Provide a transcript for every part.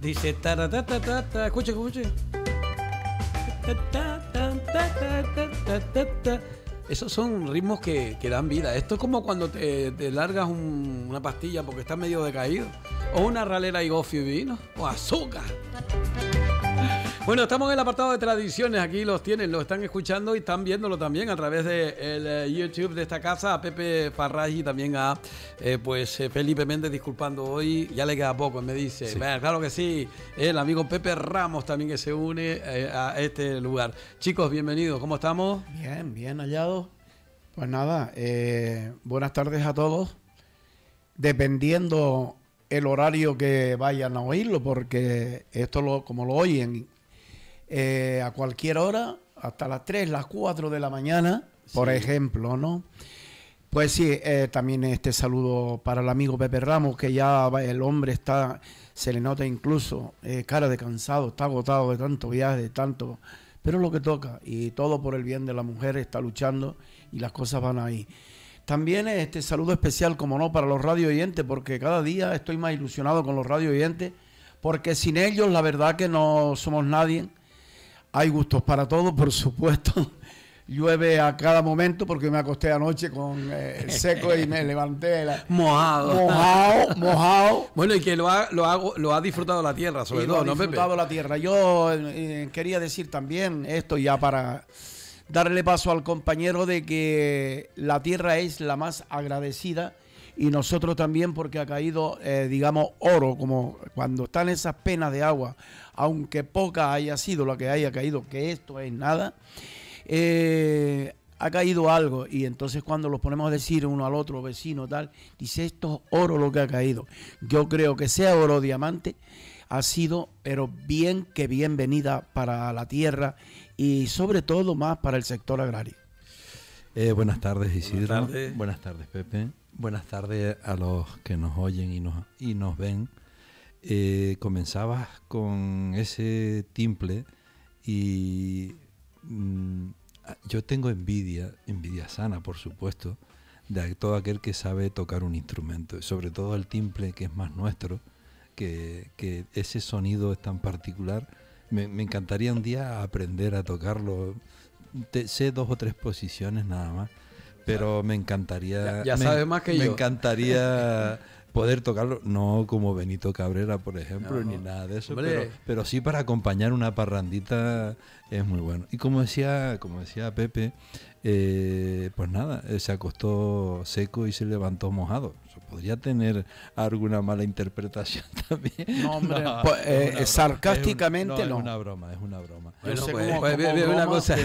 Dice, ta escuche, escuche. Esos son ritmos que, que, dan vida. Esto es como cuando te, largas una pastilla porque está medio decaído. O una ralera y gofio y vino. O azúcar. Bueno, estamos en el apartado de tradiciones, aquí los tienen, los están escuchando y están viéndolo también a través de el eh, YouTube de esta casa, a Pepe Farragi y también a eh, pues eh, Felipe Méndez disculpando hoy, ya le queda poco, me dice. claro que sí, el amigo Pepe Ramos también que se une a este lugar. Chicos, bienvenidos, ¿cómo estamos? Bien, bien hallado. Pues nada, buenas tardes a todos. Dependiendo el horario que vayan a oírlo, porque esto lo, como lo oyen eh, a cualquier hora, hasta las 3, las 4 de la mañana, por ejemplo, ¿no? Pues sí, eh, también este saludo para el amigo Pepe Ramos, que ya el hombre está, se le nota incluso eh, cara de cansado, está agotado de tanto viaje, de tanto, pero es lo que toca, y todo por el bien de la mujer está luchando y las cosas van ahí. También este saludo especial, como no, para los radio oyentes, porque cada día estoy más ilusionado con los radio oyentes, porque sin ellos la verdad que no somos nadie hay gustos para todos, por supuesto. Llueve a cada momento porque me acosté anoche con eh, el seco y me levanté la... mojado. Mojado, mojado. Bueno, y que lo ha, lo, hago, lo ha disfrutado la tierra, sobre todo, disfrutado la tierra. Yo eh, eh, quería decir también esto ya para darle paso al compañero de que la tierra es la más agradecida y nosotros también porque ha caído, eh, digamos, oro, como cuando están esas penas de agua, aunque poca haya sido la que haya caído, que esto es nada, eh, ha caído algo y entonces cuando los ponemos a decir uno al otro, vecino, tal, dice, esto es oro lo que ha caído. Yo creo que sea oro diamante, ha sido, pero bien que bienvenida para la tierra y sobre todo más para el sector agrario. Eh, buenas tardes Isidro. buenas tardes Pepe. Buenas tardes a los que nos oyen y nos, y nos ven. Eh, comenzabas con ese timple y mm, yo tengo envidia, envidia sana por supuesto, de todo aquel que sabe tocar un instrumento, sobre todo el timple que es más nuestro, que, ese sonido es tan particular. Me, encantaría un día aprender a tocarlo. sé dos o tres posiciones nada más pero me encantaría. encantaría poder tocarlo, no como Benito Cabrera, por ejemplo, ni nada de eso, pero, pero, sí para acompañar una parrandita es muy bueno. Y como decía, como decía Pepe, eh, pues nada, eh, se acostó seco y se levantó mojado. podría tener alguna mala interpretación también. No, hombre, pues, eh, sarcásticamente no. Es una broma, es una broma bueno, pues, una cosa.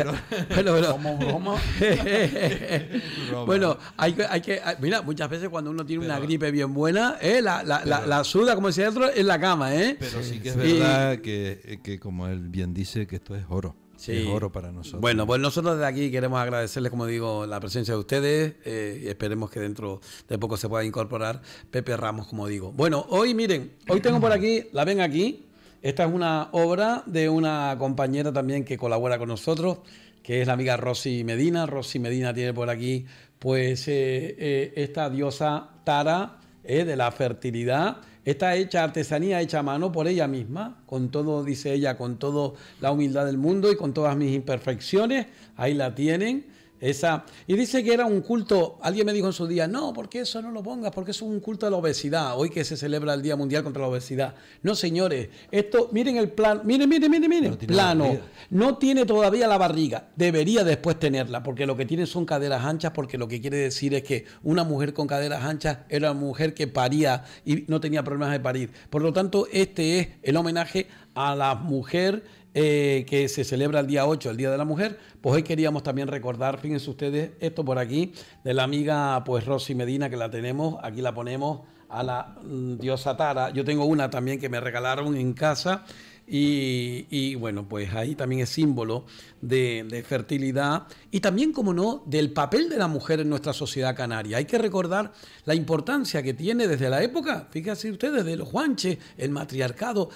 bueno, bueno, hay, que. mira, muchas veces cuando uno tiene una gripe bien buena, eh, la, la, suda, como decía otro, en la cama. ¿eh? Pero sí, que es verdad que, como él bien dice, que esto es oro. Es oro para nosotros. Bueno, pues nosotros de aquí queremos agradecerles, como digo, la presencia de ustedes eh, y esperemos que dentro de poco se pueda incorporar Pepe Ramos, como digo. Bueno, hoy miren, hoy tengo por aquí, la ven aquí, esta es una obra de una compañera también que colabora con nosotros, que es la amiga Rosy Medina. Rosy Medina tiene por aquí, pues, eh, eh, esta diosa Tara eh, de la fertilidad. Está hecha artesanía, hecha a mano por ella misma, con todo, dice ella, con toda la humildad del mundo y con todas mis imperfecciones. Ahí la tienen. Esa, y dice que era un culto, alguien me dijo en su día, no, porque eso no lo pongas, porque es un culto a la obesidad, hoy que se celebra el Día Mundial contra la Obesidad. No, señores, esto, miren el plan, miren, miren, miren, miren, plano, no tiene todavía la barriga, debería después tenerla, porque lo que tiene son caderas anchas, porque lo que quiere decir es que una mujer con caderas anchas era mujer que paría y no tenía problemas de parir. Por lo tanto, este es el homenaje a la mujer eh, que se celebra el día 8, el Día de la Mujer, pues hoy queríamos también recordar, fíjense ustedes, esto por aquí, de la amiga pues Rosy Medina, que la tenemos, aquí la ponemos a la mm, diosa Tara. Yo tengo una también que me regalaron en casa y, bueno, pues ahí también es símbolo de, fertilidad y también, como no, del papel de la mujer en nuestra sociedad canaria. Hay que recordar la importancia que tiene desde la época, fíjense ustedes, de los Juanches, el matriarcado,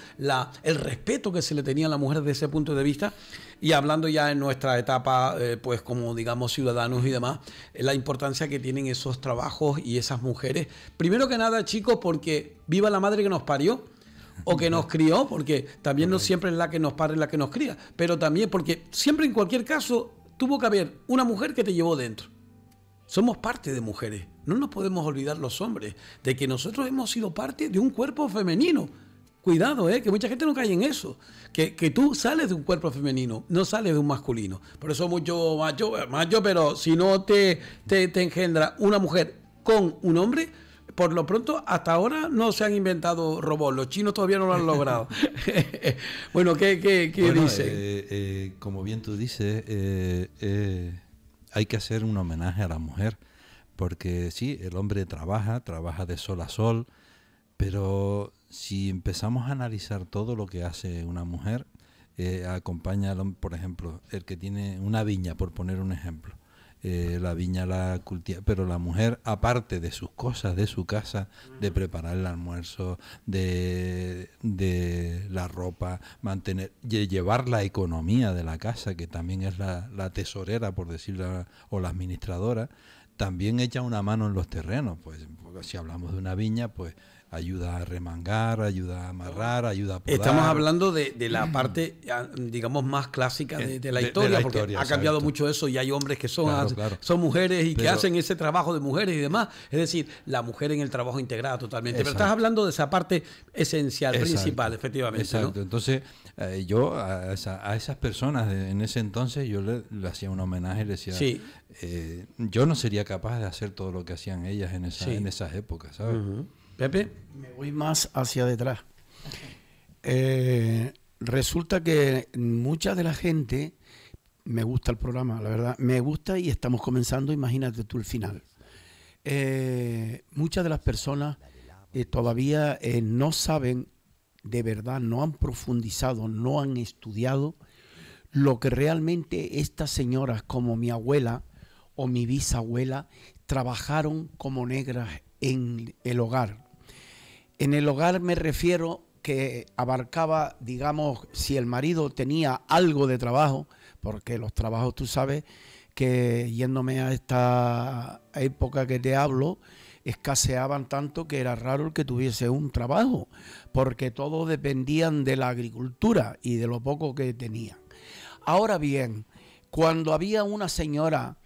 el respeto que se le tenía a la mujer desde ese punto de vista y hablando ya en nuestra etapa, eh, pues como digamos ciudadanos y demás, eh, la importancia que tienen esos trabajos y esas mujeres. Primero que nada, chicos, porque viva la madre que nos parió o que nos crió, porque también no siempre es la que nos para la que nos cría, pero también porque siempre en cualquier caso tuvo que haber una mujer que te llevó dentro. Somos parte de mujeres, no nos podemos olvidar los hombres, de que nosotros hemos sido parte de un cuerpo femenino. Cuidado, eh, que mucha gente no cae en eso. Que, tú sales de un cuerpo femenino, no sales de un masculino. Por eso mucho macho, pero si no te, te, te engendra una mujer con un hombre, por lo pronto, hasta ahora no se han inventado robots. Los chinos todavía no lo han logrado. bueno, ¿qué, qué, dice? Eh, eh, como bien tú dices, eh, hay que hacer un homenaje a la mujer. Porque sí, el hombre trabaja, trabaja de sol a sol. Pero si empezamos a analizar todo lo que hace una mujer, acompaña, por ejemplo, el que tiene una viña, por poner un ejemplo eh, la viña la cultiva, pero la mujer, aparte de sus cosas, de su casa, de preparar el almuerzo, de, de la ropa, mantener, llevar la economía de la casa, que también es la, la tesorera, por decirlo, o la administradora, también echa una mano en los terrenos. Pues si hablamos de una viña, pues ayuda a remangar, ayuda a amarrar, ayuda a podar. Estamos hablando de, la parte, ah, digamos, más clásica de, eh, la, historia, porque ha cambiado mucho eso y hay hombres que son, son mujeres y que hacen ese trabajo de mujeres y demás. Es decir, la mujer en el trabajo integrado totalmente. Pero estás hablando de esa parte esencial, principal, efectivamente. Exacto. Entonces, eh, yo a, a, esas personas en ese entonces, yo le, hacía un homenaje, le decía, eh, yo no sería capaz de hacer todo lo que hacían ellas en, esa, en esas épocas, ¿sabes? Pepe. Me voy más hacia detrás. Eh, resulta que mucha de la gente me gusta el programa, la verdad. Me gusta y estamos comenzando, imagínate tú el final. Eh, muchas de las personas eh, todavía no saben, de verdad, no han profundizado, no han estudiado lo que realmente estas señoras como mi abuela o mi bisabuela trabajaron como negras en el hogar, en el hogar me refiero que abarcaba, digamos, si el marido tenía algo de trabajo, porque los trabajos, tú sabes, que yéndome a esta época que te hablo, escaseaban tanto que era raro el que tuviese un trabajo, porque todos dependían de la agricultura y de lo poco que tenían. Ahora bien, cuando había una señora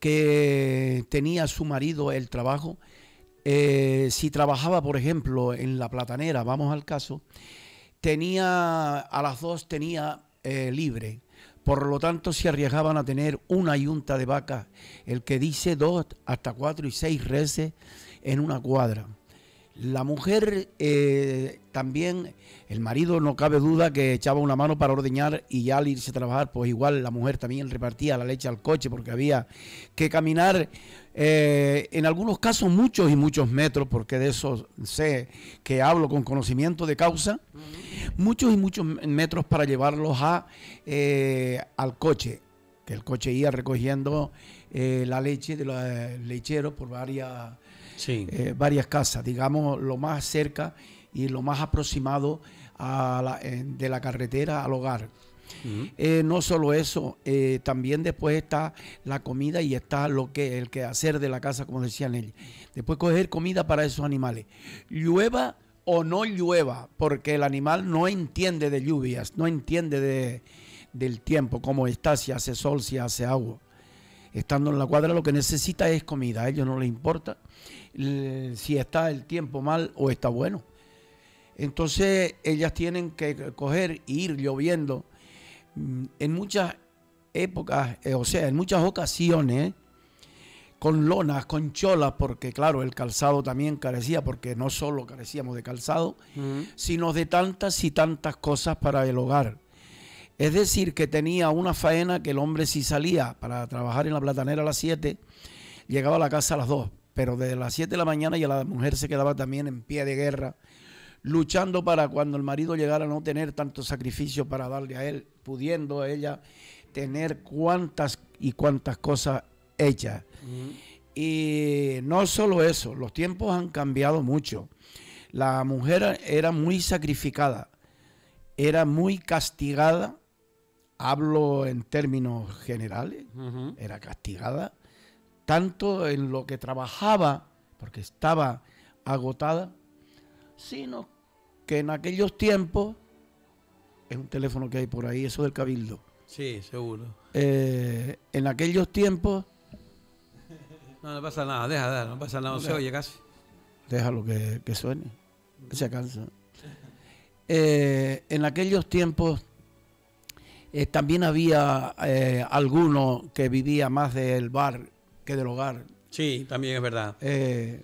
que tenía a su marido el trabajo, eh, si trabajaba, por ejemplo, en la platanera, vamos al caso, tenía a las dos tenía eh, libre. Por lo tanto, se arriesgaban a tener una yunta de vaca, el que dice dos hasta cuatro y seis reses en una cuadra. La mujer eh, también, el marido no cabe duda que echaba una mano para ordeñar y ya al irse a trabajar, pues igual la mujer también repartía la leche al coche porque había que caminar eh, en algunos casos muchos y muchos metros, porque de eso sé que hablo con conocimiento de causa, muchos y muchos metros para llevarlos a, eh, al coche, que el coche iba recogiendo la leche de los lecheros por varias eh, varias casas, digamos lo más cerca y lo más aproximado eh, de la carretera al hogar. Eh, no solo eso, también después está la comida y está lo que el que hacer de la casa, como decían ellos. Después coger comida para esos animales. Llueva o no llueva, porque el animal no entiende de lluvias, no entiende de, del tiempo, cómo está, si hace sol, si hace agua. Estando en la cuadra lo que necesita es comida, a ellos no les importa si está el tiempo mal o está bueno. Entonces ellas tienen que coger y e ir lloviendo. Mm, en muchas épocas, eh, o sea, en muchas ocasiones, con lonas, con cholas, porque claro, el calzado también carecía, porque no solo carecíamos de calzado, sino de tantas y tantas cosas para el hogar. Es decir, que tenía una faena que el hombre si salía para trabajar en la platanera a las 7, llegaba a la casa a las 2 pero desde las 7 de la mañana ya la mujer se quedaba también en pie de guerra, luchando para cuando el marido llegara no tener tanto sacrificio para darle a él, pudiendo ella tener cuantas y cuantas cosas hechas. Y no solo eso, los tiempos han cambiado mucho. La mujer era muy sacrificada, era muy castigada, hablo en términos generales, era castigada tanto en lo que trabajaba, porque estaba agotada, sino que en aquellos tiempos, es un teléfono que hay por ahí, eso del cabildo. Sí, seguro. Eh, en aquellos tiempos... No, no pasa nada, deja, deja no pasa nada, se oye casi. Déjalo que, que suene, que se cansa. Eh, en aquellos tiempos eh, también había eh, alguno que vivía más del bar del hogar. Sí, también es verdad. Eh,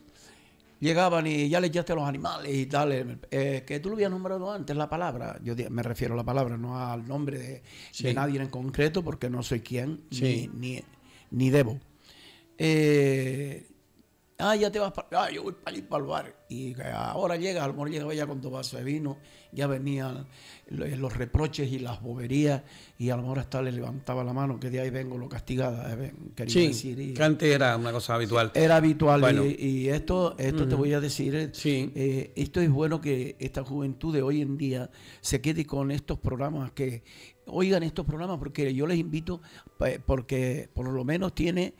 llegaban y ya le echaste los animales y tal. Eh, eh, que tú lo habías nombrado antes, la palabra. Yo me refiero a la palabra, no al nombre de, nadie en concreto, porque no soy quién ni, ni, debo. Ah, ya te vas para. Ah, yo voy para ir para el bar. Y ahora llega, a lo mejor llegaba ya con tu vaso de vino, ya venían eh, los reproches y las boberías, y a lo mejor hasta le levantaba la mano, que de ahí vengo lo castigada. Eh, quería decir. era una cosa habitual. Era habitual, y, esto, esto te voy a decir. Eh, sí. esto es bueno que esta juventud de hoy en día se quede con estos programas que. Oigan estos programas, porque yo les invito, porque por lo menos tiene.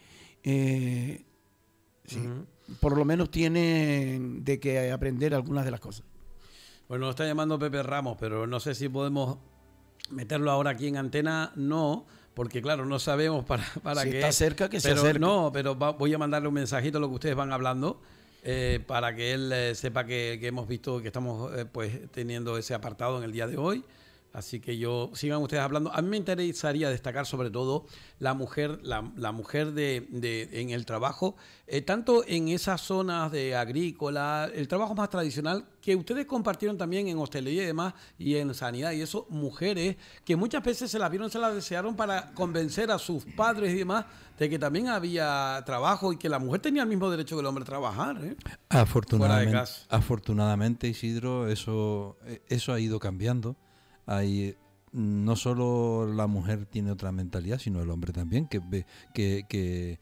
Por lo menos tiene de que aprender algunas de las cosas. Bueno, nos está llamando Pepe Ramos, pero no sé si podemos meterlo ahora aquí en antena. No, porque claro, no sabemos para, para si qué. Está cerca que se No, pero voy a mandarle un mensajito a lo que ustedes van hablando. Eh, para que él eh, sepa que, hemos visto que estamos eh, pues teniendo ese apartado en el día de hoy Así que yo, sigan ustedes hablando. A mí me interesaría destacar sobre todo la mujer, la, mujer de, en el trabajo, eh, tanto en esas zonas de agrícola, el trabajo más tradicional, que ustedes compartieron también en hostelería y demás, y en sanidad, y eso, mujeres que muchas veces se las vieron, se las desearon para convencer a sus padres y demás de que también había trabajo y que la mujer tenía el mismo derecho que el hombre a trabajar. ¿eh? Afortunadamente, afortunadamente, Isidro, eso, eh, eso ha ido cambiando hay no solo la mujer tiene otra mentalidad, sino el hombre también, que, que, que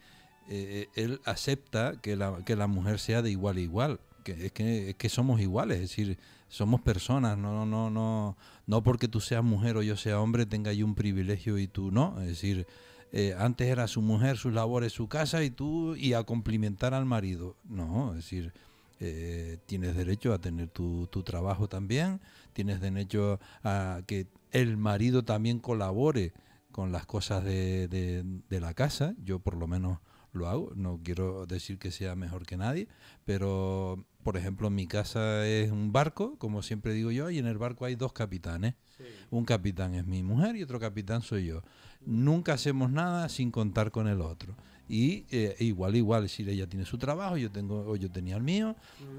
eh, él acepta que la, que la mujer sea de igual a igual. Que, que, que, somos iguales, es decir, somos personas, no, no, no, no porque tú seas mujer o yo sea hombre tenga yo un privilegio y tú no, es decir, eh, antes era su mujer, sus labores, su casa y tú y a cumplimentar al marido, no, es decir, eh, tienes derecho a tener tu, tu, trabajo también, tienes derecho a que el marido también colabore con las cosas de, la casa, yo por lo menos lo hago, no quiero decir que sea mejor que nadie, pero por ejemplo, mi casa es un barco, como siempre digo yo, y en el barco hay dos capitanes. Un capitán es mi mujer y otro capitán soy yo. Nunca hacemos nada sin contar con el otro y eh, igual, igual, si ella tiene su trabajo, yo tengo, yo tenía el mío,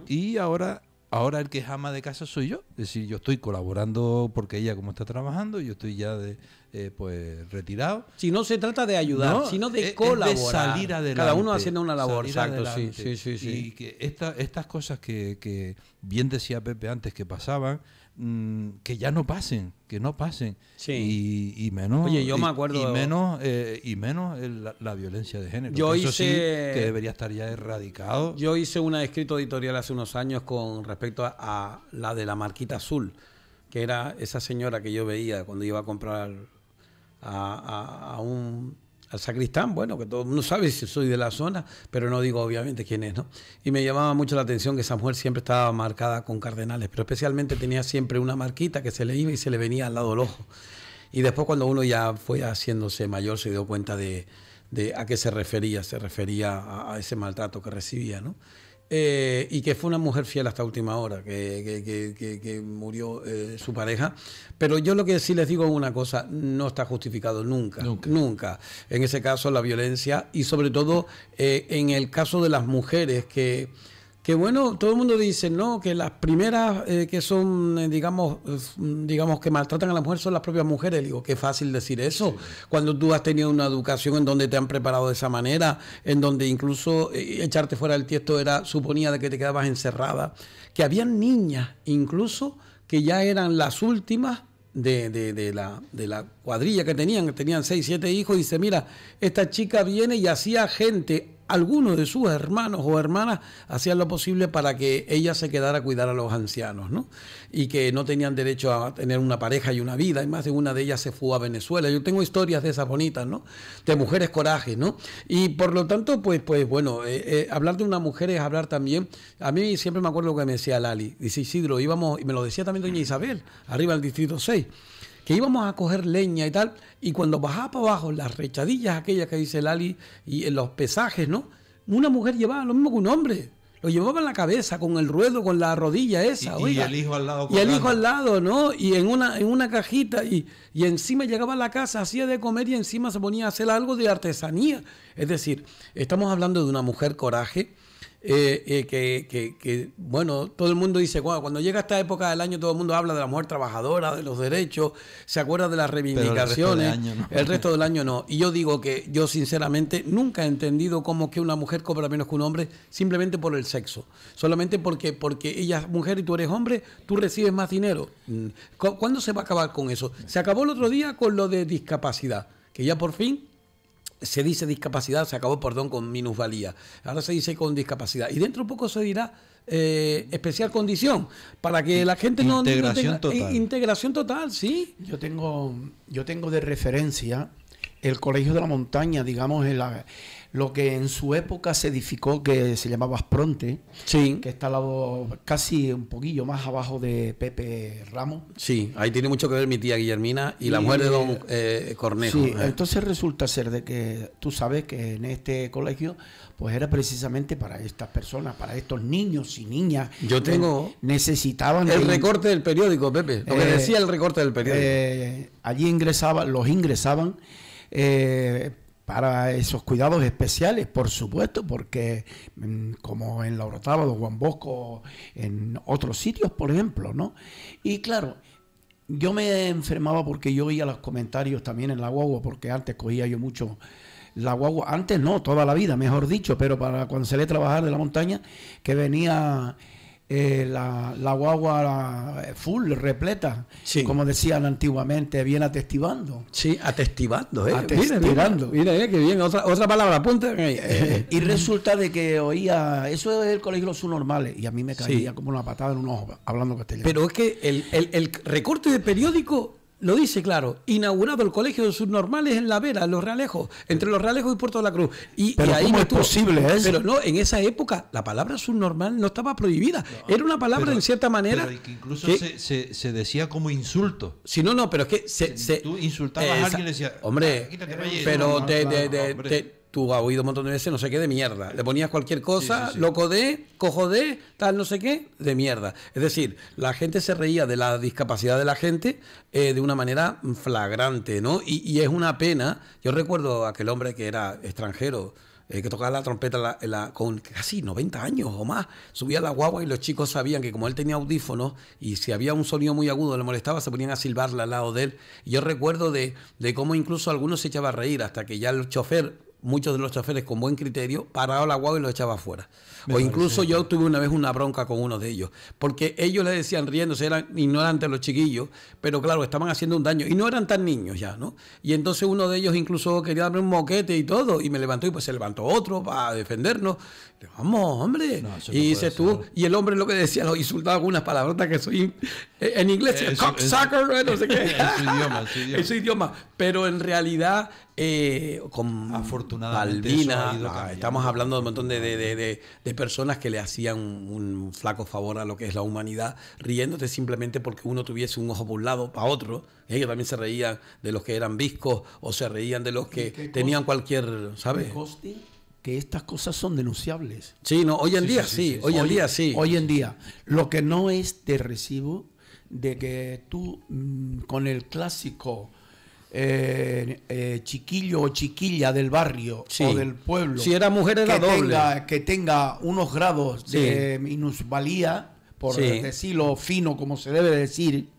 y ahora, ahora el que es ama de casa soy yo, es decir, yo estoy colaborando porque ella como está trabajando, yo estoy ya de, eh, pues retirado. Si no se trata de ayudar, sino de cola. colaborar, de salir adelante, cada uno haciendo una labor, exacto, sí, sí, sí, Y que esta, estas cosas que, que bien decía Pepe antes que pasaban, Mm, que ya no pasen, que no pasen. Sí. Y, menos. Oye, yo me acuerdo. Y, menos, eh, y menos la, violencia de género. Yo hice. sí, que debería estar ya erradicado. Yo hice una escrito editorial hace unos años con respecto a, la de la marquita azul, que era esa señora que yo veía cuando iba a comprar a, un al sacristán, bueno, que todo no sabe si soy de la zona, pero no digo obviamente quién es, ¿no? Y me llamaba mucho la atención que esa mujer siempre estaba marcada con cardenales, pero especialmente tenía siempre una marquita que se le iba y se le venía al lado del ojo. Y después cuando uno ya fue haciéndose mayor se dio cuenta de, a qué se refería, se refería a, a ese maltrato que recibía, ¿no? Eh, y que fue una mujer fiel hasta última hora, que, murió eh, su pareja. Pero yo lo que sí les digo es una cosa, no está justificado nunca, nunca, En ese caso la violencia y sobre todo eh, en el caso de las mujeres que que bueno, todo el mundo dice, ¿no? Que las primeras eh, que son, eh, digamos, eh, digamos, que maltratan a la mujer son las propias mujeres. digo, qué fácil decir eso. Cuando tú has tenido una educación en donde te han preparado de esa manera, en donde incluso echarte fuera del tiesto era, suponía de que te quedabas encerrada. Que habían niñas, incluso, que ya eran las últimas de, de, la, de la cuadrilla que tenían, que tenían seis, siete hijos, y dice, mira, esta chica viene y hacía gente algunos de sus hermanos o hermanas hacían lo posible para que ella se quedara a cuidar a los ancianos, ¿no? Y que no tenían derecho a tener una pareja y una vida, y más de una de ellas se fue a Venezuela. Yo tengo historias de esas bonitas, ¿no? De mujeres coraje, ¿no? Y por lo tanto, pues, pues bueno, eh, eh, hablar de una mujer es hablar también. A mí siempre me acuerdo lo que me decía Lali, dice Isidro, íbamos, y me lo decía también doña Isabel, arriba del distrito 6 que íbamos a coger leña y tal, y cuando bajaba para abajo, las rechadillas aquellas que dice Lali, y en eh, los pesajes, ¿no? Una mujer llevaba lo mismo que un hombre. Lo llevaba en la cabeza, con el ruedo, con la rodilla esa. Y, y el hijo al lado. Y el hijo al lado, ¿no? Y en una, en una cajita. Y, y encima llegaba a la casa, hacía de comer y encima se ponía a hacer algo de artesanía. Es decir, estamos hablando de una mujer coraje, eh, eh, que, bueno, todo el mundo dice, cuando llega esta época del año todo el mundo habla de la mujer trabajadora, de los derechos, se acuerda de las reivindicaciones, el resto del, año no. Y yo digo que yo sinceramente nunca he entendido cómo que una mujer cobra menos que un hombre simplemente por el sexo, solamente porque, porque ella es mujer y tú eres hombre, tú recibes más dinero. Mm. ¿Cuándo se va a acabar con eso? Se acabó el otro día con lo de discapacidad, que ya por fin se dice discapacidad, se acabó, perdón, con minusvalía. Ahora se dice con discapacidad. Y dentro de poco se dirá eh, especial condición, para que la gente no... Integración total. Integración total, sí. Yo tengo, yo tengo de referencia el Colegio de la Montaña, digamos, en la lo que en su época se edificó, que se llamaba Spronte, que está al lado, casi un poquillo más abajo de Pepe Ramos. Sí, ahí tiene mucho que ver mi tía Guillermina y, la mujer de don eh, Cornejo. Sí, eh. entonces resulta ser de que tú sabes que en este colegio, pues era precisamente para estas personas, para estos niños y niñas. Yo tengo. Necesitaban. El recorte del periódico, Pepe, lo que eh, decía el recorte del periódico. allí ingresaban, los ingresaban. Eh, para esos cuidados especiales, por supuesto, porque mm, como en la Orotava en Juan Bosco, en otros sitios, por ejemplo, ¿no? Y claro, yo me enfermaba porque yo oía los comentarios también en la guagua, porque antes cogía yo mucho la guagua, antes no, toda la vida, mejor dicho, pero para cuando salí a trabajar de la montaña, que venía eh, la, guagua eh, full, repleta, como decían antiguamente, viene atestibando Sí, atestivando, ¿eh? Mira, mira, bien, otra, otra palabra, apunta. Eh, y resulta de que oía, eso es el colegio de los subnormales, y a mí me caía como una patada en un ojo hablando castellano. Pero es que el, el recorte de periódico lo dice claro, inaugurado el colegio de subnormales en La Vera, en Los Realejos, entre Los Realejos y Puerto de la Cruz. Y, ahí no es posible Pero no, en esa época la palabra subnormal no estaba prohibida. era una palabra en cierta manera. incluso se, se, decía como insulto. Si no, no, pero es que. Se, tú insultabas a alguien y decías. Hombre, ah, pero te tú has oído un montón de veces, no sé qué, de mierda. Le ponías cualquier cosa, loco de, cojo de, tal, no sé qué, de mierda. Es decir, la gente se reía de la discapacidad de la gente eh, de una manera flagrante, ¿no? Y, es una pena. Yo recuerdo a aquel hombre que era extranjero, eh, que tocaba la trompeta con casi 90 años o más, subía la guagua y los chicos sabían que como él tenía audífonos y si había un sonido muy agudo le molestaba, se ponían a silbarla al lado de él. yo recuerdo de, cómo incluso algunos se echaban a reír hasta que ya el chofer muchos de los choferes con buen criterio, paraba la guagua y lo echaba afuera. o incluso yo tuve una vez una bronca con uno de ellos, porque ellos le decían riéndose, eran ignorantes los chiquillos, pero claro, estaban haciendo un daño y no eran tan niños ya, ¿no? Y entonces uno de ellos incluso quería darme un moquete y todo, y me levantó y pues se levantó otro para defendernos. Vamos, hombre. y dices tú, y el hombre lo que decía, lo insultaba algunas unas que soy eh, en inglés, cocksucker, no sé qué. Es su idioma, Es su idioma. Pero en realidad eh, con Afortunadamente ah, estamos hablando de un montón de, personas que le hacían un flaco favor a lo que es la humanidad, riéndote simplemente porque uno tuviese un ojo por un lado, para otro. Ellos también se reían de los que eran viscos o se reían de los que tenían cualquier, ¿sabes? Que estas cosas son denunciables. Sí, no, hoy en día sí, hoy en día sí. Hoy en día. Lo que no es de recibo de que tú mm, con el clásico eh, eh, chiquillo o chiquilla del barrio o del pueblo. Si era mujer que Tenga, que tenga unos grados de minusvalía, por decirlo fino como se debe decir,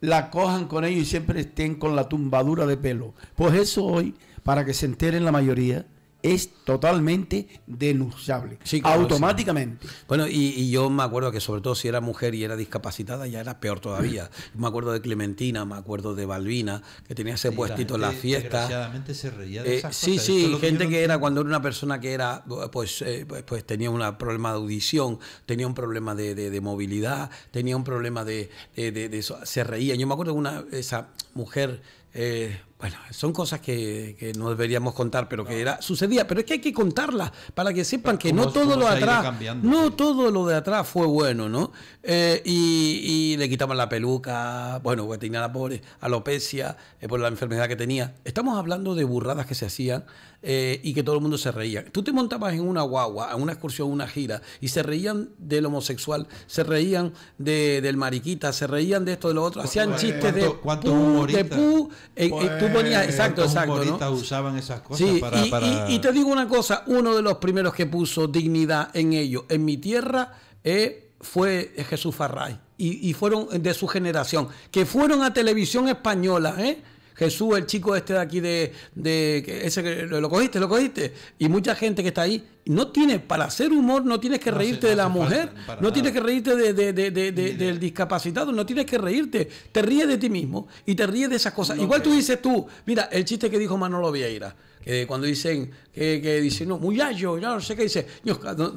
la cojan con ellos y siempre estén con la tumbadura de pelo. Pues eso hoy, para que se enteren la mayoría, es totalmente denunciable, sí, automáticamente. Bueno, y, yo me acuerdo que sobre todo si era mujer y era discapacitada, ya era peor todavía. Mm. me acuerdo de Clementina, me acuerdo de Balbina, que tenía ese puestito en la fiesta. Desgraciadamente se reía de eh, esas cosas. Sí, sí, gente que, era cuando era una persona que era, pues, eh, pues, pues, tenía un problema de audición, tenía un problema de, movilidad, tenía un problema de, de, eso, se reía. Yo me acuerdo de una, esa mujer eh, bueno, son cosas que, no deberíamos contar, pero que era, sucedía. Pero es que hay que contarlas para que sepan que no todo lo de atrás, no todo lo de atrás fue bueno, ¿no? Eh, y, le quitaban la peluca, bueno, tenía la pobre alopecia eh, por la enfermedad que tenía. Estamos hablando de burradas que se hacían y que todo el mundo se reía. Tú te montabas en una guagua, en una excursión, una gira, y se reían del homosexual, se reían del mariquita, se reían de esto, de lo otro, hacían chistes de, de eh, eh, eh, exacto, exacto. usaban esas cosas para, y, te digo una cosa, uno de los primeros que puso dignidad en ello, en mi tierra, fue Jesús Farray. Y, fueron de su generación, que fueron a televisión española, Jesús, el chico este de aquí de, ese que lo cogiste, lo cogiste. Y mucha gente que está ahí no tiene, para hacer humor, no tienes que reírte de la mujer, no tienes que reírte de, del discapacitado, no tienes que reírte. Te ríes de ti mismo y te ríes de esas cosas. Igual tú dices tú, mira, el chiste que dijo Manolo Vieira que cuando dicen, que, que dicen, no, muyallo ya no sé qué, dice,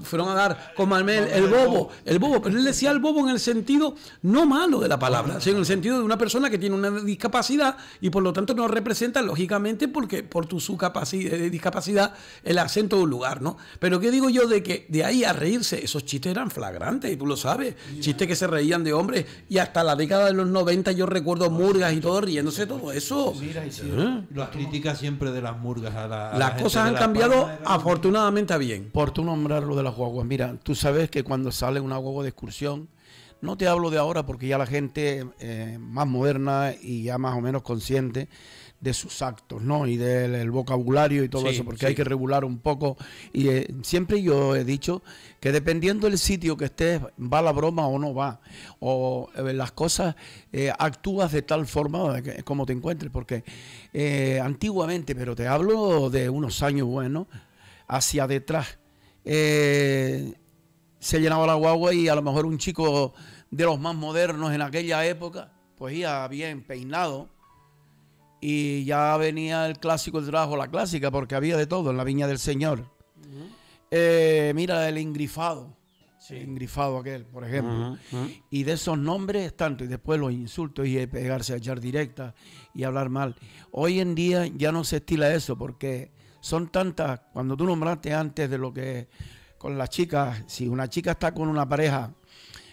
fueron a dar con Malmel el bobo, el bobo, pero él decía el bobo en el sentido no malo de la palabra, sino en el sentido de una persona que tiene una discapacidad y por lo tanto no representa lógicamente porque por tu, su capacidad, de eh, discapacidad el acento de un lugar, ¿no? Pero qué digo yo de que de ahí a reírse, esos chistes eran flagrantes, y tú lo sabes, chistes que se reían de hombres y hasta la década de los 90 yo recuerdo murgas y todo riéndose todo eso. Mira, y ¿Eh? las críticas siempre de las murgas las cosas han cambiado afortunadamente a bien. Por tu nombrar lo de las guaguas. Mira, tú sabes que cuando sale una guagua de excursión, no te hablo de ahora porque ya la gente eh, más moderna y ya más o menos consciente de sus actos, ¿no? Y del vocabulario y todo eso, porque hay que regular un poco. Y eh, siempre yo he dicho que dependiendo del sitio que estés, va la broma o no va. O eh, las cosas eh, actúas de tal forma como te encuentres, porque antiguamente, pero te hablo de unos años buenos, hacia detrás, se llenaba la guagua y a lo mejor un chico de los más modernos en aquella época, pues iba bien peinado y ya venía el clásico el trabajo, la clásica, porque había de todo en la Viña del Señor. Eh, mira, el engrifado. engrifado aquel, por ejemplo. Y de esos nombres tanto, y después los insultos y pegarse a echar directa y hablar mal. Hoy en día ya no se estila eso porque son tantas, cuando tú nombraste antes de lo que con las chicas, si una chica está con una pareja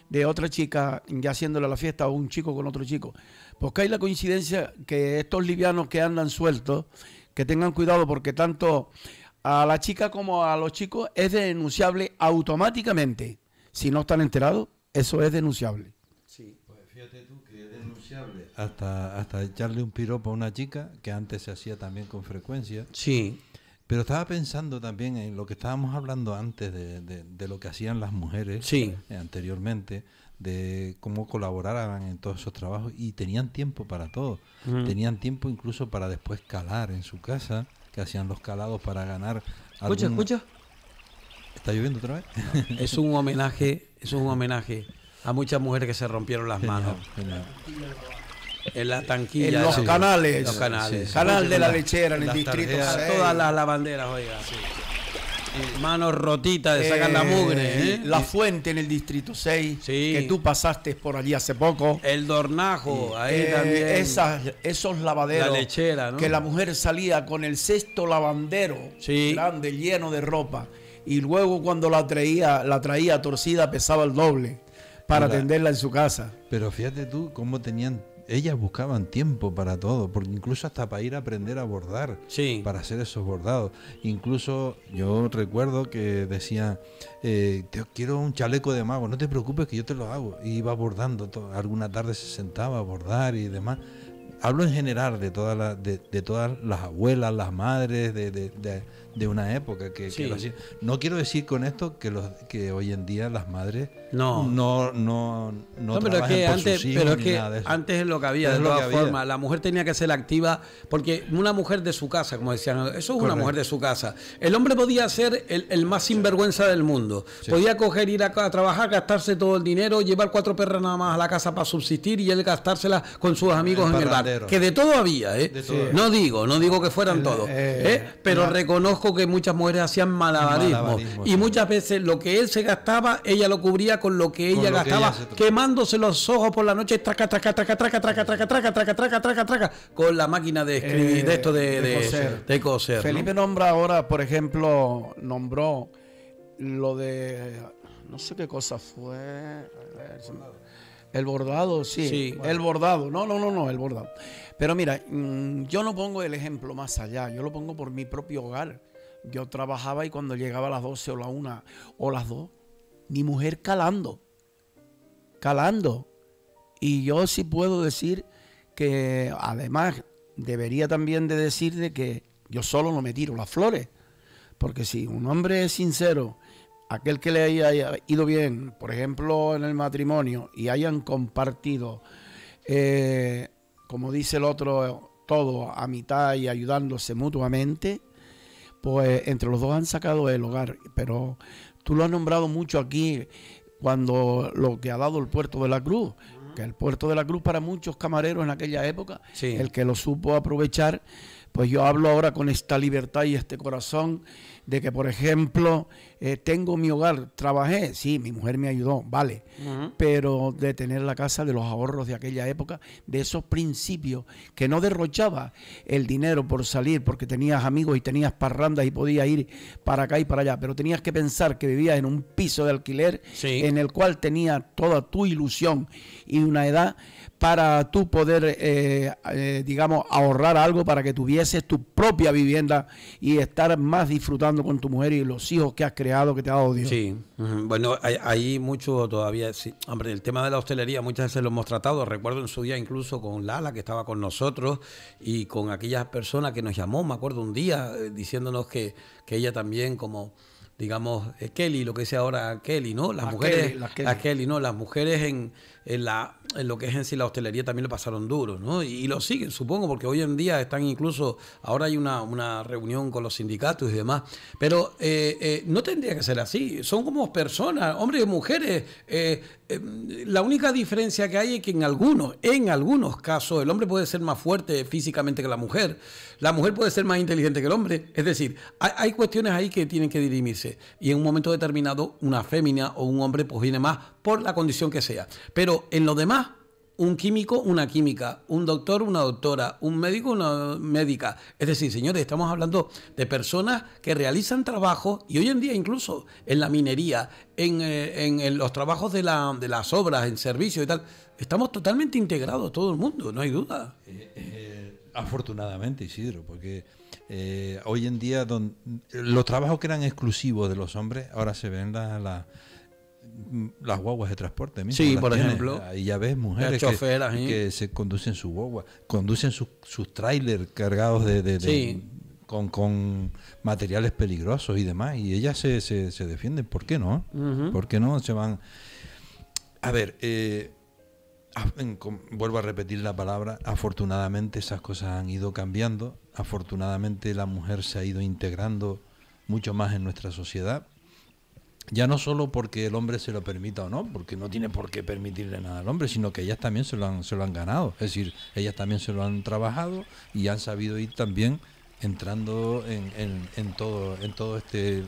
de otra chica ya haciéndole la fiesta o un chico con otro chico, porque hay la coincidencia que estos livianos que andan sueltos, que tengan cuidado porque tanto a la chica como a los chicos es denunciable automáticamente. Si no están enterados, eso es denunciable. Sí, pues fíjate tú que es denunciable hasta, hasta echarle un piropo a una chica, que antes se hacía también con frecuencia. Sí. Pero estaba pensando también en lo que estábamos hablando antes de, lo que hacían las mujeres sí. Eh, anteriormente, de cómo colaboraban en todos esos trabajos y tenían tiempo para todo. Tenían tiempo incluso para después calar en su casa, que hacían los calados para ganar. Escucha, escucha. ¿Está lloviendo otra vez? es un homenaje, es un homenaje a muchas mujeres que se rompieron las manos. En la tanquilla. En los canales. Los canales. Canal de la lechera, en, el distrito. Todas las lavanderas, oiga. Eh, manos rotitas de sacar la eh, mugre. ¿eh? La fuente en el distrito 6, que tú pasaste por allí hace poco. El dornajo, ahí esos lavaderos. La lechera, ¿no? Que la mujer salía con el sexto lavandero grande, lleno de ropa. Y luego cuando la traía, la traía torcida pesaba el doble para atenderla en su casa. Pero fíjate tú cómo tenían ellas buscaban tiempo para todo, porque incluso hasta para ir a aprender a bordar, para hacer esos bordados. Incluso yo recuerdo que decía, eh, quiero un chaleco de mago, no te preocupes que yo te lo hago. Y iba bordando, alguna tarde se sentaba a bordar y demás. Hablo en general de, todas las de, todas las abuelas, las madres, de de una época que, no quiero decir con esto que los que hoy en día las madres no no no no, pero que antes es antes lo que había de todas formas la mujer tenía que ser activa porque una mujer de su casa como decían eso es una mujer de su casa el hombre podía ser el, más sinvergüenza del mundo podía coger ir a, trabajar gastarse todo el dinero llevar cuatro perras nada más a la casa para subsistir y él gastársela con sus amigos en el bar que de todo había ¿eh? no digo no digo que fueran todos eh, ¿eh? pero reconozco que muchas mujeres hacían malabarismo, y muchas veces lo que él se gastaba, ella lo cubría con lo que ella gastaba, quemándose los ojos por la noche, traca, traca, traca, traca, traca, traca, traca, traca, traca, traca, traca, con la máquina de escribir, de esto de, de, coser. Felipe nombra ahora, por ejemplo, nombró lo de, no sé qué cosa fue. El bordado, sí. El bordado. No, no, no, no, el bordado. Pero mira, yo no pongo el ejemplo más allá, yo lo pongo por mi propio hogar. Yo trabajaba y cuando llegaba a las 12 o la 1 o las 2, mi mujer calando, calando. Y yo sí puedo decir que además debería también de decir de que yo solo no me tiro las flores. Porque si un hombre es sincero, aquel que le haya ido bien, por ejemplo, en el matrimonio, y hayan compartido, eh, como dice el otro, todo a mitad y ayudándose mutuamente, pues entre los dos han sacado el hogar, pero tú lo has nombrado mucho aquí cuando lo que ha dado el puerto de la Cruz, que el puerto de la Cruz para muchos camareros en aquella época, el que lo supo aprovechar, pues yo hablo ahora con esta libertad y este corazón de que, por ejemplo, eh, tengo mi hogar, trabajé, sí, mi mujer me ayudó, vale, pero de tener la casa, de los ahorros de aquella época, de esos principios, que no derrochaba el dinero por salir, porque tenías amigos y tenías parrandas y podías ir para acá y para allá, pero tenías que pensar que vivías en un piso de alquiler en el cual tenía toda tu ilusión y una edad para tú poder, eh, eh, digamos, ahorrar algo para que tuvieses tu propia vivienda y estar más disfrutando con tu mujer y los hijos que has creado, que te ha dado Dios. Sí, bueno, hay, mucho todavía, hombre, el tema de la hostelería muchas veces lo hemos tratado, recuerdo en su día incluso con Lala, que estaba con nosotros, y con aquellas personas que nos llamó, me acuerdo un día, eh, diciéndonos que, ella también como digamos, Kelly, lo que dice ahora Kelly, ¿no? Las mujeres, Kelly, ¿no? Las mujeres en, en, lo que es en sí la hostelería también lo pasaron duro, ¿no? Y, lo siguen, supongo, porque hoy en día están incluso, ahora hay una, reunión con los sindicatos y demás, pero eh, eh, no tendría que ser así, son como personas, hombres y mujeres, eh, em, la única diferencia que hay es que en algunos, en algunos casos, el hombre puede ser más fuerte físicamente que la mujer, la mujer puede ser más inteligente que el hombre, es decir, hay, hay cuestiones ahí que tienen que dirimirse, y en un momento determinado una fémina o un hombre pues viene más por la condición que sea. Pero en lo demás, un químico, una química, un doctor, una doctora, un médico, una médica. Es decir, señores, estamos hablando de personas que realizan trabajos y hoy en día incluso en la minería, en, eh, los trabajos de, la, de las obras, en servicio y tal, estamos totalmente integrados todo el mundo, no hay duda. Eh, eh, afortunadamente, Isidro, porque hoy en día los trabajos que eran exclusivos de los hombres ahora se ven las... la Mm, las guaguas de transporte mismo. Sí, por ejemplo. y ya ves mujeres que, se conducen sus guaguas conducen sus, trailers cargados de, con, materiales peligrosos y demás, y ellas se, se, defienden. ¿Por qué no? ¿Por qué no se van? A ver, eh, vuelvo a repetir la palabra, afortunadamente esas cosas han ido cambiando, afortunadamente la mujer se ha ido integrando mucho más en nuestra sociedad, ya no solo porque el hombre se lo permita o no, porque no tiene por qué permitirle nada al hombre, sino que ellas también se lo han, se lo han ganado, es decir, ellas también se lo han trabajado y han sabido ir también entrando en, en, todo, en todo este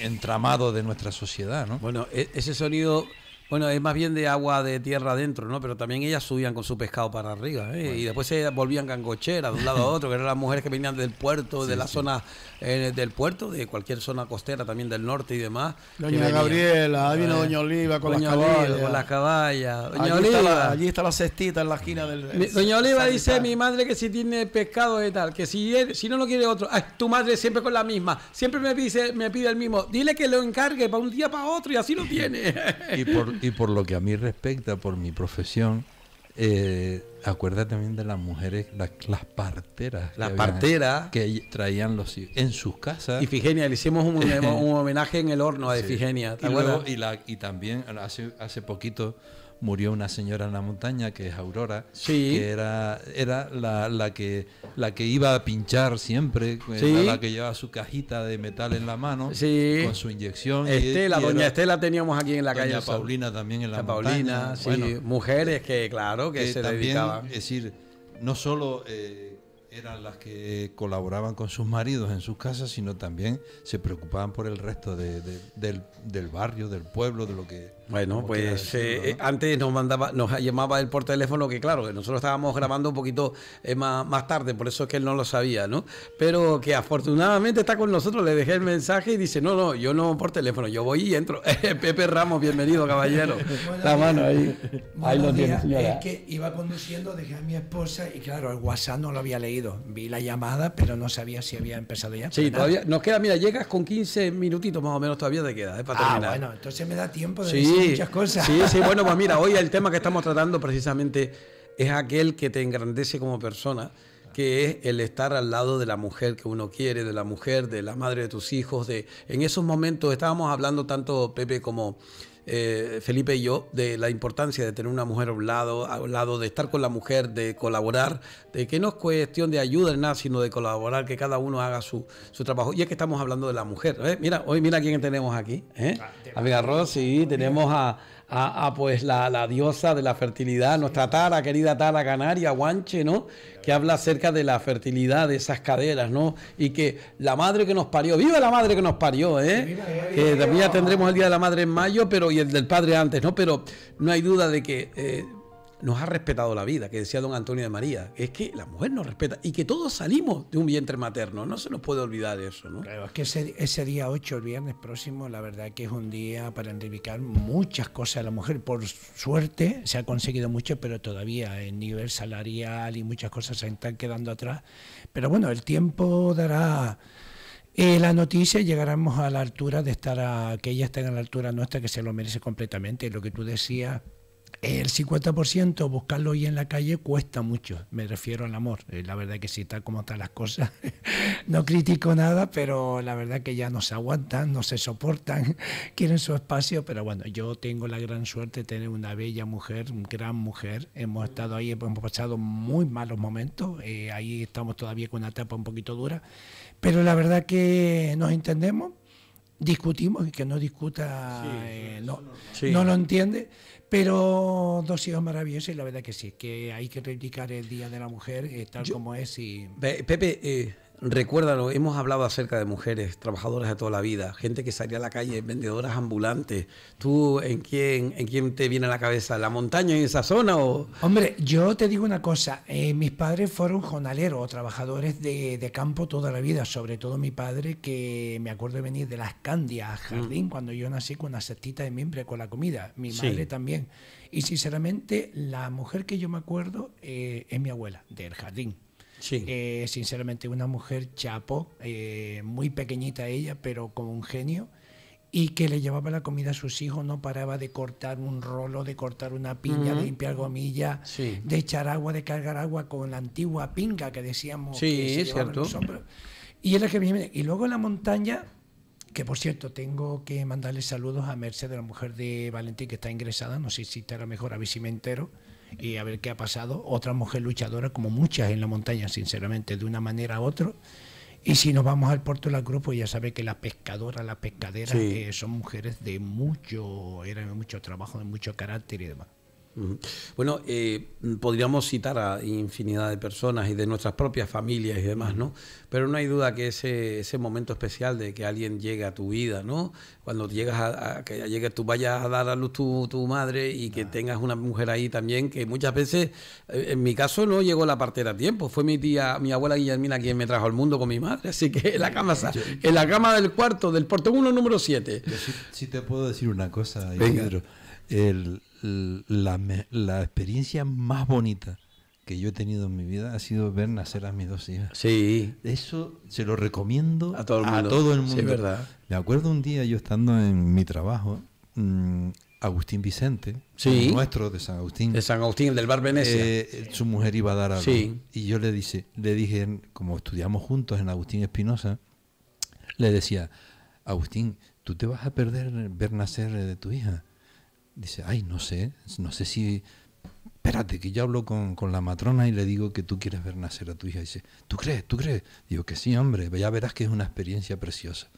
entramado de nuestra sociedad. ¿no? Bueno, e-, ese sonido bueno, es más bien de agua de tierra adentro, ¿no? Pero también ellas subían con su pescado para arriba, ¿eh? pues y después se volvían gangocheras de un lado a otro, que eran las mujeres que venían del puerto, de la zona eh, del puerto, de cualquier zona costera también del norte y demás. Doña Gabriela, ahí vino eh, Doña Oliva con las caballas. Doña Oliva. Está la, allí está la cestita en la esquina del. Doña Oliva dice: mi madre que si tiene pescado y tal, que si, si no lo quiere otro, tu madre siempre con la misma, siempre me dice, me pide el mismo, dile que lo encargue para un día para otro y así lo tiene. y por y por lo que a mí respecta, por mi profesión, eh, acuérdate acuerda también de las mujeres, las parteras. Las parteras. Que traían los en sus casas. Y le hicimos un, homenaje en el horno a sí. y, la, y también hace, hace poquito murió una señora en la montaña que es Aurora, que era, era la, la, que, la que iba a pinchar siempre, eh, la que llevaba su cajita de metal en la mano, con su inyección. Estela, doña Estela teníamos aquí en la doña calle. Paulina también en la, Paulina, mujeres que, claro, que, se dedicaban. Es decir, no solo... Eh, eran las que colaboraban con sus maridos en sus casas, sino también se preocupaban por el resto del, barrio, del pueblo, de lo que bueno, pues eh, antes nos mandaba, nos llamaba él por teléfono, que claro, que nosotros estábamos grabando un poquito eh, más, más, tarde, por eso es que él no lo sabía, ¿no? Pero que afortunadamente está con nosotros, le dejé el mensaje y dice, no, no, yo no por teléfono, yo voy y entro. Pepe Ramos, bienvenido, caballero. La mano ahí. ahí lo tiene, Es que iba conduciendo, dejé a mi esposa y claro, el WhatsApp no lo había leído. Vi la llamada, pero no sabía si había empezado ya. Sí, todavía nos queda, mira, llegas con 15 minutitos más o menos todavía te queda, ¿eh? ah, bueno, entonces me da tiempo de muchas cosas. Sí, sí, bueno, pues mira, hoy el tema que estamos tratando precisamente es aquel que te engrandece como persona, que es el estar al lado de la mujer que uno quiere, de la mujer, de la madre de tus hijos, de en esos momentos estábamos hablando tanto Pepe como eh, Felipe y yo, de la importancia de tener una mujer a un lado, un lado, de estar con la mujer, de colaborar, de que no es cuestión de ayuda en nada, sino de colaborar, que cada uno haga su, su trabajo. Y es que estamos hablando de la mujer. ¿eh? Mira, hoy mira quién tenemos aquí. Amiga Amiga sí, tenemos a a, pues la, diosa de la fertilidad, nuestra Tara, querida Tara Canaria, Guanche, ¿no? Que habla acerca de la fertilidad de esas caderas, ¿no? Y que la madre que nos parió, viva la madre que nos parió, ¿eh? Que también tendremos el Día de la Madre en mayo, pero y el del Padre antes, ¿no? Pero no hay duda de que eh, nos ha respetado la vida, que decía don Antonio de María. Es que la mujer nos respeta y que todos salimos de un vientre materno. No se nos puede olvidar eso, ¿no? Claro, es que ese, día 8, el viernes próximo, la verdad que es un día para reivindicar muchas cosas a la mujer. Por suerte se ha conseguido mucho, pero todavía en nivel salarial y muchas cosas se están quedando atrás. Pero bueno, el tiempo dará... Eh, la noticia llegaremos a la altura de estar a que ella esté en la altura nuestra, que se lo merece completamente. Lo que tú decías, el 50% buscarlo ahí en la calle cuesta mucho, me refiero al amor. Eh, la verdad que si tal como están las cosas, no critico nada, pero la verdad que ya no se aguantan, no se soportan, quieren su espacio, pero bueno, yo tengo la gran suerte de tener una bella mujer, gran mujer. Hemos estado ahí, hemos pasado muy malos momentos, eh, ahí estamos todavía con una etapa un poquito dura, pero la verdad que nos entendemos, discutimos y que no discuta, eh, no, no lo entiende pero dos hijos maravillosos y la verdad que sí, que hay que reivindicar el Día de la Mujer eh, tal como es. y Pepe, eh, Recuérdalo, hemos hablado acerca de mujeres trabajadoras de toda la vida, gente que salía a la calle, vendedoras ambulantes. ¿Tú en quién, en quién te viene a la cabeza? ¿La montaña en esa zona? O? Hombre, yo te digo una cosa. Eh, mis padres fueron jornaleros o trabajadores de, campo toda la vida, sobre todo mi padre, que me acuerdo de venir de las Candias a mm. Jardín cuando yo nací con una cestita de mimbre con la comida. Mi madre también. Y sinceramente, la mujer que yo me acuerdo eh, es mi abuela, del jardín. Sí. Eh, sinceramente, una mujer chapo, eh, muy pequeñita ella, pero con un genio, y que le llevaba la comida a sus hijos, no paraba de cortar un rolo, de cortar una piña, de limpiar gomilla, de echar agua, de cargar agua con la antigua pinga que decíamos. Sí, que es cierto. Y, el que viene. y luego en la montaña, que por cierto, tengo que mandarle saludos a de la mujer de Valentín, que está ingresada, no sé si estará mejor, a y a ver qué ha pasado. Otra mujer luchadora, como muchas en la montaña, sinceramente, de una manera u otra. Y si nos vamos al puerto de la Cruz, pues ya sabe que las pescadoras, las pescaderas eh, son mujeres de mucho, de mucho trabajo, de mucho carácter y demás. Bueno, eh, podríamos citar a infinidad de personas y de nuestras propias familias y demás, ¿no? Pero no hay duda que ese, ese momento especial de que alguien llegue a tu vida, ¿no? Cuando llegas a, que tú vayas a dar a luz tu, tu madre y que ah. tengas una mujer ahí también, que muchas veces, eh, en mi caso no llegó la partera a tiempo, fue mi tía, mi abuela Guillermina quien me trajo al mundo con mi madre, así que en la cama, en la cama del cuarto, del portón uno número 7. Si te puedo decir una cosa, la, experiencia más bonita que yo he tenido en mi vida ha sido ver nacer a mis dos hijas. Sí. Eso se lo recomiendo a todo el mundo. verdad. Me acuerdo un día yo estando en mi trabajo, mm, Agustín Vicente, nuestro de San Agustín. De San Agustín, del bar Venecia. Eh, su mujer iba a dar a Y yo le, dije, le dije, como estudiamos juntos en Agustín Espinosa, le decía, Agustín, tú te vas a perder ver nacer eh, de tu hija dice, ay, no sé, no sé si... Espérate, que yo hablo con, la matrona y le digo que tú quieres ver nacer a tu hija. dice, ¿tú crees? ¿Tú crees? Digo que sí, hombre, ya verás que es una experiencia preciosa.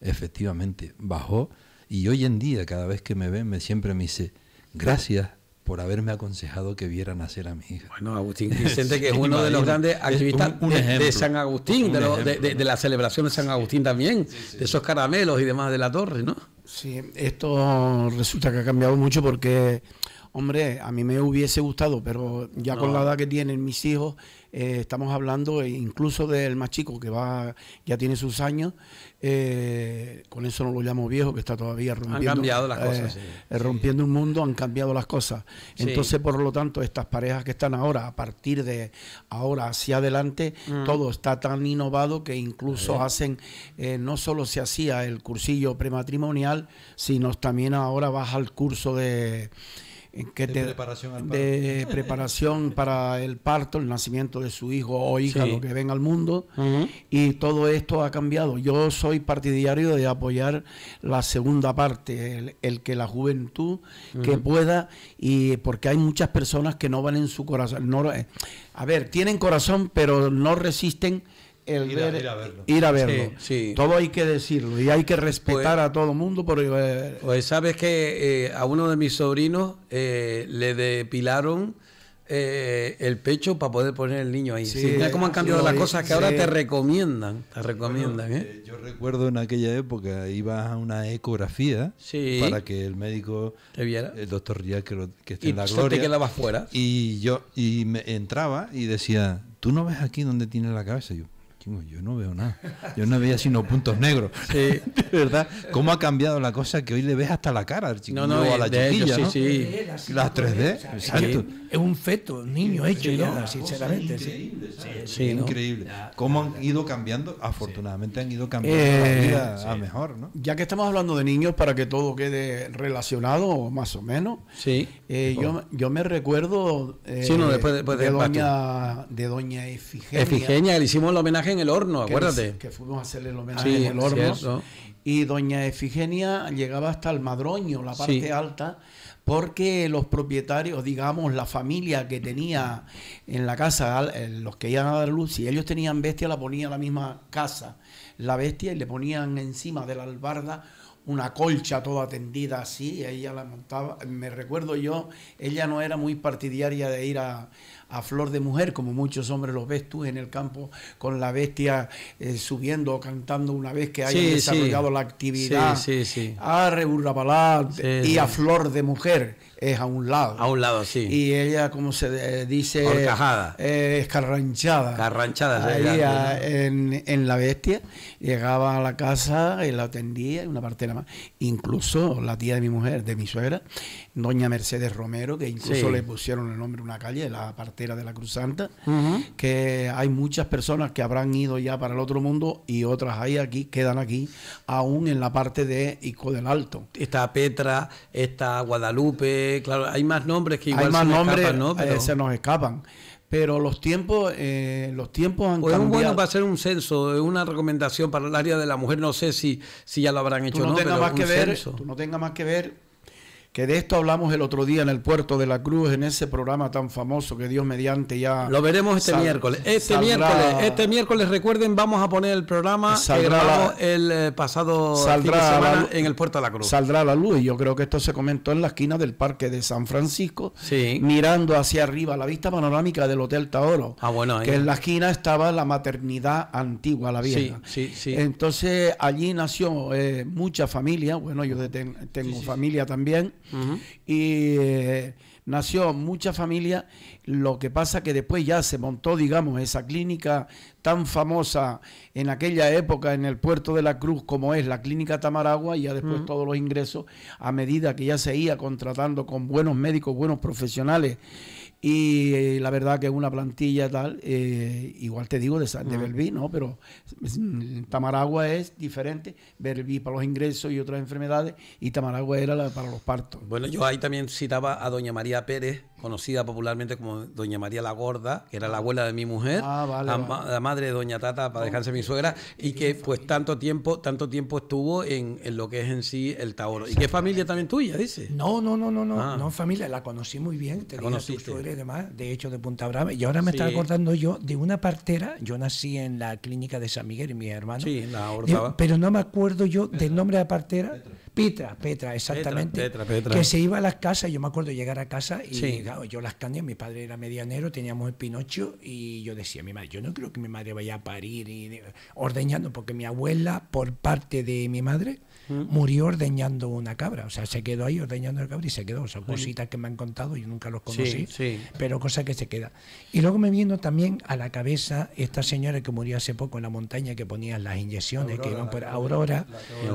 Efectivamente, bajó y hoy en día cada vez que me ve me, siempre me dice, gracias, por haberme aconsejado que viera nacer a mi hija. Bueno, Agustín Vicente, que es uno de los grandes activistas de San Agustín, de, de, la celebración de San Agustín también, de esos caramelos y demás de la torre, ¿no? Sí, esto resulta que ha cambiado mucho porque, hombre, a mí me hubiese gustado, pero ya con la edad que tienen mis hijos, eh, estamos hablando incluso del más chico que va ya tiene sus años. Eh, con eso no lo llamo viejo, que está todavía rompiendo. Han cambiado las eh, cosas. Rompiendo un mundo, han cambiado las cosas. Entonces, por lo tanto, estas parejas que están ahora, a partir de ahora hacia adelante, mm. todo está tan innovado que incluso hacen, no solo se hacía el cursillo prematrimonial, sino también ahora baja el curso de eh, de preparación, de preparación para el parto, el nacimiento de su hijo o hija, lo que venga al mundo. Y todo esto ha cambiado. Yo soy partidario de apoyar la segunda parte, el, que la juventud que pueda, y porque hay muchas personas que no van en su corazón. Eh, a ver, tienen corazón, pero no resisten ir, a, verlo. Todo hay que decirlo y hay que respetar pues- a todo el mundo. Por, eh, pues sabes que eh, a uno de mis sobrinos eh, le depilaron el pecho para poder poner el niño ahí. Sí, Mira cómo han cambiado las cosas que ahora te recomiendan. Te recomiendan yo recuerdo en aquella época ibas a una ecografía para que el médico, el doctor ya que, en la gloria. fuera. Y yo y me entraba y decía, ¿tú no ves aquí donde tiene la cabeza? yo, yo no veo nada. Yo no veía sino puntos negros. verdad. ¿Cómo ha cambiado la cosa que hoy le ves hasta la cara al chico no, a la chiquilla? Las 3D. Es un feto, un niño hecho sinceramente. Increíble. Sí, increíble. ¿Cómo han ido cambiando? Afortunadamente han ido cambiando eh, la vida a mejor, Ya que estamos hablando de niños, para que todo quede relacionado, más o menos. Sí. Eh, yo, yo me recuerdo eh, de, doña, de, doña, Efigenia. Efigenia, le hicimos el homenaje en el horno, acuérdate. Que, fuimos a hacerle el homenaje en el horno. Y doña Efigenia llegaba hasta el madroño, la parte alta, porque los propietarios, digamos, la familia que tenía en la casa, eh, los que iban a dar luz, si ellos tenían bestia, la ponía en la misma casa, la bestia, y le ponían encima de la albarda una colcha toda tendida así, ella la montaba. Me recuerdo yo, ella no era muy partidaria de ir a, a flor de mujer, como muchos hombres los ves tú en el campo con la bestia eh, subiendo o cantando una vez que hayan desarrollado la actividad. Sí, sí, sí. A reburrabalá y a flor de mujer es a un lado. A un lado, sí. Y ella, como se eh, dice... Horcajada. Eh, escarranchada. en, la bestia. Llegaba a la casa y la atendía, una la más. Incluso la tía de mi mujer, de mi suegra, doña Mercedes Romero, que incluso le pusieron el nombre a una calle, la partera de la Cruz Santa, que hay muchas personas que habrán ido ya para el otro mundo y otras hay aquí, quedan aquí, aún en la parte de Ico del Alto. Está Petra, está Guadalupe, claro, hay más nombres que igual más se nombres, escapan, eh, se nos escapan pero los tiempos eh, los tiempos han pues cambiado. Es bueno para hacer un censo, una recomendación para el área de la mujer, no sé si, si ya lo habrán hecho. no, más tú no tenga más que ver que de esto hablamos el otro día en el Puerto de la Cruz, en ese programa tan famoso que Dios mediante ya... Lo veremos este miércoles. Este miércoles, este miércoles, recuerden, vamos a poner el programa saldrá, el eh, pasado saldrá en el Puerto de la Cruz. Saldrá la luz y yo creo que esto se comentó en la esquina del Parque de San Francisco, mirando hacia arriba la vista panorámica del Hotel Taoro, ah, bueno, que en la esquina estaba la maternidad antigua, la vieja. Sí, sí, Entonces allí nació eh, mucha familia, bueno, yo tengo familia también y eh, nació mucha familia, lo que pasa que después ya se montó, digamos, esa clínica tan famosa en aquella época en el puerto de la Cruz como es la clínica Tamaragua y ya después todos los ingresos a medida que ya se iba contratando con buenos médicos, buenos profesionales y eh, la verdad que una plantilla tal, eh, igual te digo, de, de Belví, ¿no? Pero mm, Tamaragua es diferente, Belví para los ingresos y otras enfermedades, y Tamaragua era la, para los partos. Bueno, yo ahí también citaba a doña María Pérez, conocida popularmente como Doña María la Gorda, que era la ah. abuela de mi mujer, ah, la, madre de Doña Tata, para dejarse mi suegra, y que pues tanto tiempo, tanto tiempo estuvo en, lo que es en sí el Taoro. ¿Y qué familia también tuya, dice? No, no, no, no, no ah. no, familia, la conocí muy bien, te su tu suegra y demás, de hecho de Punta Brava. Y ahora me está acordando yo de una partera, yo nací en la clínica de San Miguel y mi hermano Sí, la Pero no me acuerdo yo del nombre de la partera. Petra, Petra, exactamente. Petra, Petra, que se iba a las casas, yo me acuerdo llegar a casa y yo las cambié, mi padre era medianero, teníamos el Pinocho y yo decía, a mi madre, yo no creo que mi madre vaya a parir y ordeñando, porque mi abuela, por parte de mi madre, mm. murió ordeñando una cabra, o sea, se quedó ahí ordeñando la cabra y se quedó, son cositas que me han contado, yo nunca los conocí, pero cosas que se quedan. Y luego me vino también a la cabeza esta señora que murió hace poco en la montaña, que ponían las inyecciones, que iban por Aurora,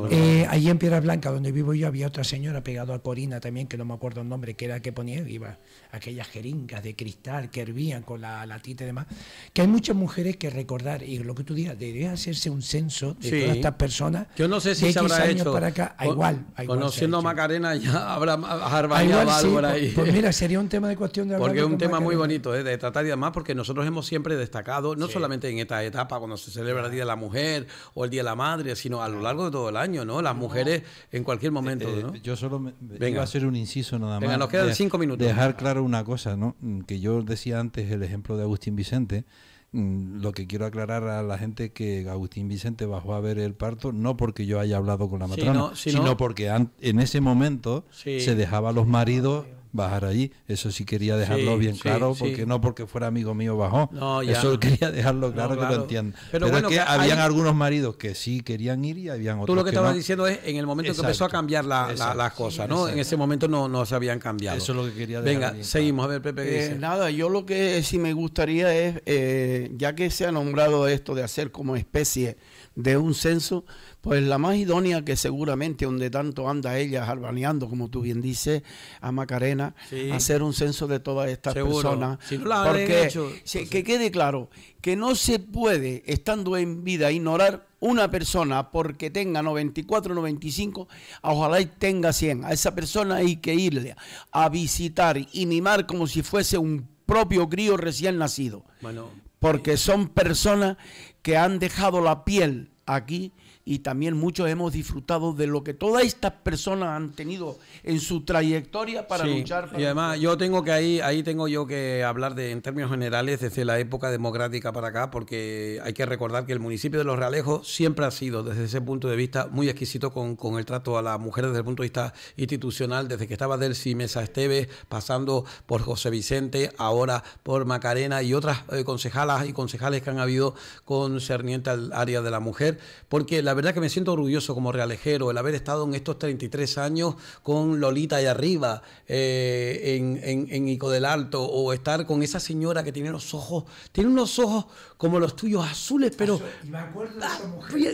eh, en Piedras Blancas donde vivo yo había otra señora pegado a Corina también, que no me acuerdo el nombre, que era que ponía, iba aquellas jeringas de cristal que hervían con la latita y demás, que hay muchas mujeres que recordar, y lo que tú digas, debería hacerse un censo de todas estas personas. Yo no sé si se habrá hecho. Para acá, ah, igual, ah, Conociendo a Macarena ya habrá Jarbañabal ah, sí, por ahí. Pues, pues, mira, sería un tema de cuestión de Porque es un tema muy bonito eh, de tratar y además porque nosotros hemos siempre destacado, no solamente en esta etapa cuando se celebra el Día de la Mujer o el Día de la Madre, sino a lo largo de todo el año, ¿no? Las mujeres en cualquier momento. Eh, yo solo me, Venga. iba a hacer un inciso nada más. Venga, nos quedan cinco minutos. Dejar claro una cosa, ¿no? Mm, que yo decía antes el ejemplo de Agustín Vicente. Mm, lo que quiero aclarar a la gente que Agustín Vicente bajó a ver el parto no porque yo haya hablado con la matrona, sino porque en ese momento se dejaba a los maridos bajar allí. Eso sí quería dejarlo bien claro, porque no porque fuera amigo mío bajó. Eso quería dejarlo claro, que lo entiendan. Pero, es que, habían algunos maridos que sí querían ir y habían otros. Tú lo que, estabas diciendo es en el momento que empezó a cambiar las cosas, ¿no? En ese momento no, no se habían cambiado. Eso es lo que quería dejar. Venga, seguimos a ver, Pepe. ¿qué eh, nada, yo lo que sí me gustaría es, eh, ya que se ha nombrado esto de hacer como especie de un censo, pues la más idónea que seguramente donde tanto anda ella albaneando, como tú bien dices, a Macarena, hacer un censo de todas estas personas. porque pues que quede claro que no se puede, estando en vida, ignorar una persona porque tenga 94, 95, ojalá y tenga 100. A esa persona hay que irle a visitar y mimar como si fuese un propio crío recién nacido. Bueno, porque eh. son personas que han dejado la piel aquí y también muchos hemos disfrutado de lo que todas estas personas han tenido en su trayectoria para luchar. y además yo tengo que ahí, ahí tengo yo que hablar de, en términos generales desde la época democrática para acá, porque hay que recordar que el municipio de Los Realejos siempre ha sido, desde ese punto de vista, muy exquisito con, el trato a la mujer desde el punto de vista institucional, desde que estaba Delcy Mesa Esteves, pasando por José Vicente, ahora por Macarena y otras eh, concejalas y concejales que han habido concerniente al área de la mujer, porque la verdad que me siento orgulloso como realejero, el haber estado en estos 33 años con Lolita allá arriba, eh, en, Ico del Alto, o estar con esa señora que tiene los ojos, tiene unos ojos como los tuyos azules, pero... me acuerdo ah,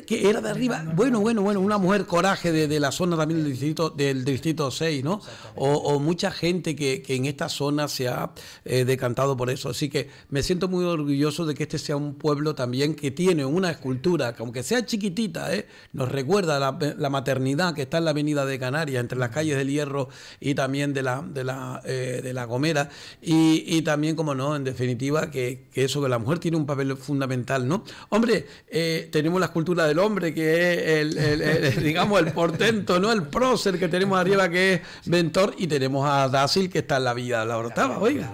Que era de arriba. Bueno, bueno, bueno, una mujer coraje de, la zona también del distrito, del distrito 6, ¿no? O, mucha gente que, en esta zona se ha eh, decantado por eso. Así que me siento muy orgulloso de que este sea un pueblo también que tiene una escultura, aunque sea chiquitita, ¿eh? nos recuerda la, maternidad que está en la avenida de Canarias, entre las calles del Hierro y también de la, de la, eh, Gomera, y, también, como no, en definitiva, que, eso de la mujer tiene un papel fundamental, ¿no? Hombre, eh, tenemos la escultura del hombre, que es el, digamos, el portento, ¿no? El prócer que tenemos arriba, que es mentor y tenemos a Dásil que está en la vida de la Ortava, oiga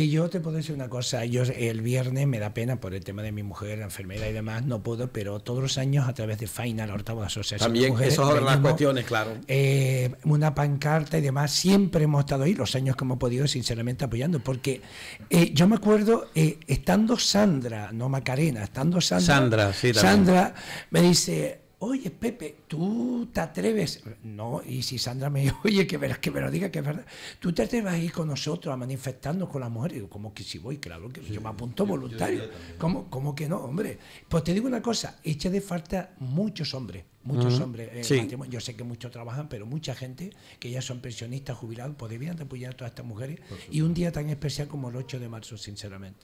yo te puedo decir una cosa, yo el viernes me da pena por el tema de mi mujer, la enfermedad y demás, no puedo, pero todos los años a través de Final, octava Asociación. También, de mujeres, son las cuestiones, claro. Eh, una pancarta y demás, siempre hemos estado ahí, los años que hemos podido, sinceramente, apoyando, porque eh, yo me acuerdo, eh, estando Sandra, no Macarena, estando Sandra, Sandra, sí, Sandra me dice, oye Pepe, tú te atreves, no, y si Sandra me oye, que, que me lo diga, que es verdad, tú te atreves a ir con nosotros a manifestarnos con las mujeres? Como que si voy? Claro, que yo me apunto voluntario, Como ¿Cómo, que no, hombre? Pues te digo una cosa, echa de falta muchos hombres, muchos hombres, eh, yo sé que muchos trabajan, pero mucha gente que ya son pensionistas, jubilados, pues debían apoyar a todas estas mujeres, y un día tan especial como el 8 de marzo, sinceramente.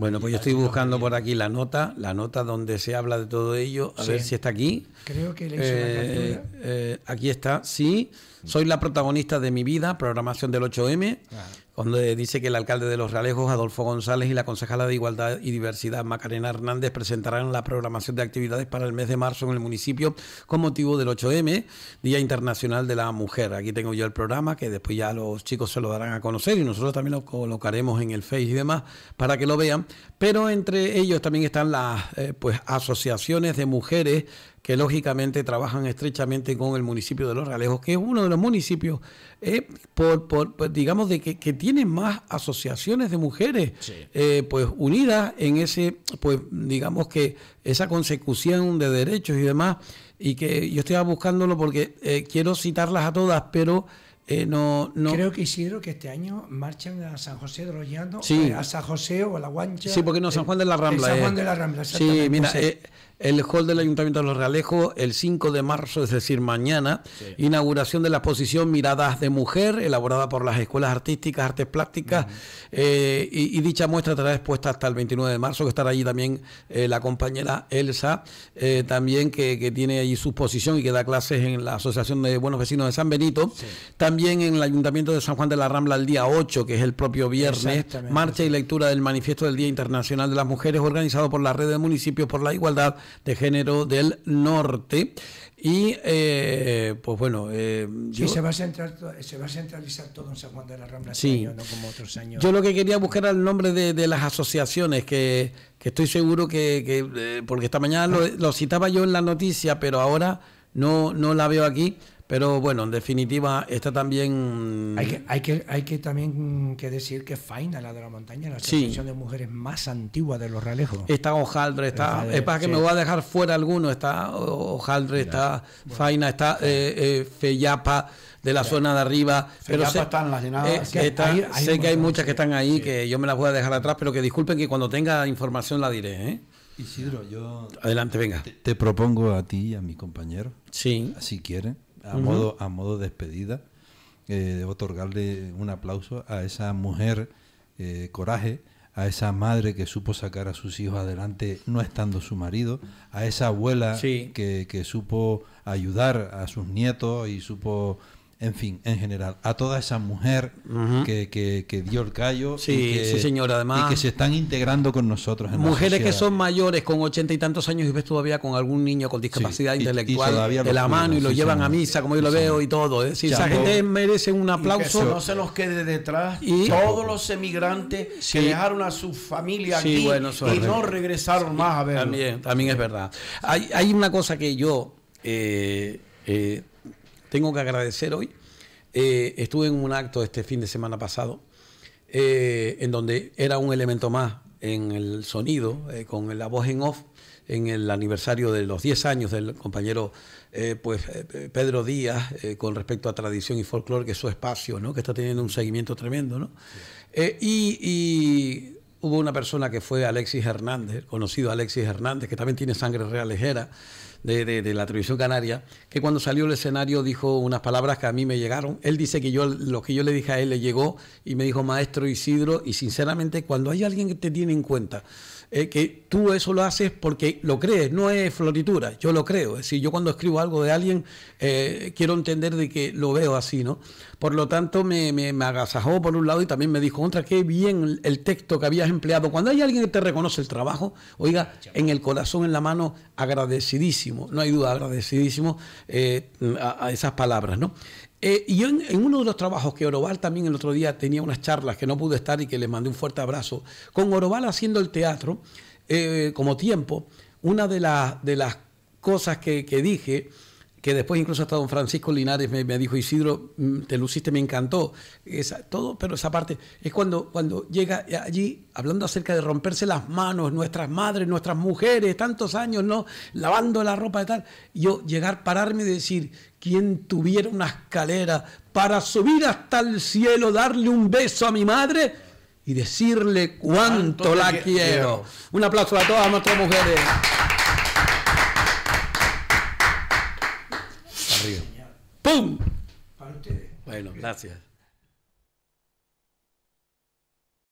Bueno, pues yo estoy buscando por aquí la nota, la nota donde se habla de todo ello, a ver si está aquí. Creo que le hizo la eh, eh, aquí está, sí. Soy la protagonista de mi vida, programación del 8M donde dice que el alcalde de Los Realejos, Adolfo González, y la concejala de Igualdad y Diversidad, Macarena Hernández, presentarán la programación de actividades para el mes de marzo en el municipio con motivo del 8M, Día Internacional de la Mujer. Aquí tengo yo el programa, que después ya los chicos se lo darán a conocer y nosotros también lo colocaremos en el Face y demás para que lo vean. Pero entre ellos también están las eh, pues, asociaciones de mujeres que lógicamente trabajan estrechamente con el municipio de Los Realejos, que es uno de los municipios, eh, por, pues, digamos, de que, tiene más asociaciones de mujeres eh, pues unidas en ese, pues digamos que esa consecución de derechos y demás, y que yo estaba buscándolo porque eh, quiero citarlas a todas, pero... no, no. Creo que hicieron que este año marchen a San José de a San José o a La Guancha. Sí, porque no, San Juan de la Rambla. San Juan de la Rambla, Sí, mira, el hall del Ayuntamiento de Los Realejos el 5 de marzo, es decir, mañana, inauguración de la exposición Miradas de Mujer, elaborada por las Escuelas Artísticas, Artes Plásticas, eh, y, dicha muestra estará expuesta hasta el 29 de marzo, que estará allí también eh, la compañera Elsa, eh, también que, tiene allí su posición y que da clases en la Asociación de Buenos Vecinos de San Benito, también en el Ayuntamiento de San Juan de la Rambla el día 8, que es el propio viernes, marcha y lectura del manifiesto del Día Internacional de las Mujeres, organizado por la Red de Municipios por la Igualdad, de género del norte. Y eh, pues bueno. Eh, se va, a centrar, se va a centralizar todo en San Juan de la Rambla, este sí. no como otros Yo lo que quería buscar era el nombre de, de las asociaciones, que, que estoy seguro que. que eh, porque esta mañana lo, citaba yo en la noticia, pero ahora no, no la veo aquí. Pero bueno, en definitiva, está también... Hay que, hay que, también que decir que Faina, la de la montaña, la asociación de mujeres más antigua de los realejos. Está Ojaldre, está... es para que me voy a dejar fuera alguno. Está Ojaldre, está Faina, está eh, eh, Feyapa de la zona de arriba. Pero sé, están las eh, sé que hay muchas que están ahí, que yo me las voy a dejar atrás, pero que disculpen que cuando tenga información la diré. ¿eh? Isidro, yo... Adelante, venga. Te, propongo a ti y a mi compañero, sí. si quieren, a, modo, a modo despedida, eh, otorgarle un aplauso a esa mujer eh, coraje, a esa madre que supo sacar a sus hijos adelante no estando su marido, a esa abuela que, que, supo ayudar a sus nietos y supo en fin, en general, a toda esa mujer que, dio el callo sí, y, que, además, y que se están integrando con nosotros. En mujeres que son mayores, con ochenta y tantos años y ves todavía con algún niño con discapacidad intelectual de la mano y lo llevan a misa, como yo lo veo y todo. decir, esa gente merece un aplauso. no se nos quede detrás y todos los emigrantes que dejaron a su familia aquí y no regresaron más a ver. También, también es verdad. Hay, una cosa que yo... Eh, eh, tengo que agradecer hoy. Eh, estuve en un acto este fin de semana pasado, eh, en donde era un elemento más en el sonido, eh, con la voz en off, en el aniversario de los 10 años del compañero pues, Pedro Díaz con respecto a tradición y folclore, que es su espacio, que está teniendo un seguimiento tremendo. y, hubo una persona que fue Alexis Hernández, conocido Alexis Hernández, que también tiene sangre real ligera, de, de, la televisión canaria, que cuando salió el escenario dijo unas palabras que a mí me llegaron. Él dice que yo lo que yo le dije a él le llegó y me dijo, maestro Isidro, y sinceramente cuando hay alguien que te tiene en cuenta, eh, que tú eso lo haces porque lo crees, no es floritura, yo lo creo. Es decir, yo cuando escribo algo de alguien, eh, quiero entender de que lo veo así, ¿no? Por lo tanto, me, agasajó por un lado y también me dijo, otra, qué bien el texto que habías empleado. Cuando hay alguien que te reconoce el trabajo, oiga, en el corazón, en la mano, agradecidísimo, no hay duda, agradecidísimo eh, a, esas palabras, ¿no? Eh, y en, uno de los trabajos que Oroval también el otro día tenía unas charlas que no pude estar y que le mandé un fuerte abrazo, con Oroval haciendo el teatro eh, como tiempo, una de, de las cosas que dije que después incluso hasta don Francisco Linares me, dijo, Isidro, mm, te luciste, me encantó, todo, pero esa parte es cuando, cuando llega allí hablando acerca de romperse las manos, nuestras madres, nuestras mujeres, tantos años, ¿no? Lavando la ropa y tal, yo llegar, pararme y decir, ¿quién tuviera una escalera para subir hasta el cielo, darle un beso a mi madre y decirle cuánto, la quiero. Un aplauso a todas nuestras mujeres. Bueno, gracias.